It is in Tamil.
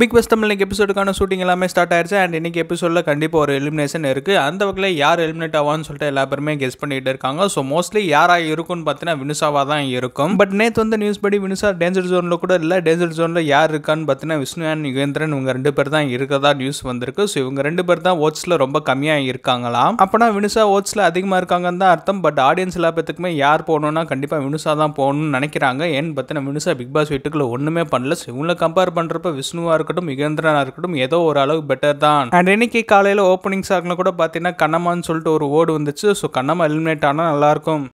பிக் பாஸ் தமிழ் எபிசோடுக்கான ஷூட்டிங் எல்லாமே ஸ்டார்ட் ஆயிடுச்சு அண்ட் இன்றைக்கி எபிசோடில் கண்டிப்பாக ஒரு எலிமினேஷன் இருக்குது அந்த வகையில் யார் எலிமினேட் ஆவான்னு சொல்லிட்டு எல்லா பேருமே கெஸ் பண்ணிகிட்டு இருக்காங்க ஸோ மோஸ்ட்லி யாராக இருக்கும்னு பார்த்தீங்கன்னா வினுசாவாக தான் இருக்கும் பட் நேற்று வந்து நியூஸ் படி வினுசா டேஞ்சர் ஜோனில் கூட இல்லை டேஞ்சர் ஜோனில் யார் இருக்கான்னு பார்த்தீங்கன்னா விஷ்ணு அண்ட் யுகேந்திரன் இவங்க ரெண்டு பேர் தான் இருக்கிறதா நியூஸ் வந்திருக்கு ஸோ இவங்க ரெண்டு பேர் தான் ஓட்ஸில் ரொம்ப கம்மியாக இருக்காங்களாம் அப்போனா வினுசா ஓட்ஸில் அதிகமாக இருக்காங்கன்னு தான் அர்த்தம் பட் ஆடியன்ஸ் எல்லா பேத்துக்குமே யார் போகணும்னா கண்டிப்பாக வினுசா தான் போகணும்னு நினைக்கிறாங்க ஏன்னு பார்த்தீங்கன்னா வினுசா பிக் பாஸ் வீட்டுக்குள்ளே ஒன்றுமே பண்ணல ஸோ இவங்களை கம்பேர் பண்ணுறப்ப விஷ்ணுவாக இருக்கும் இருக்கட்டும் யுகேந்திரனாக இருக்கட்டும் ஏதோ ஒரு அளவு பெட்டர் தான் அண்ட் இன்னைக்கு காலையில் ஓப்பனிங் சாக்ல கூட பார்த்தீங்கன்னா கண்ணம்மான்னு சொல்லிட்டு ஒரு ஓடு வந்துச்சு ஸோ கண்ணம்மா எலிமினேட் ஆனால் நல்லாயிருக்கும்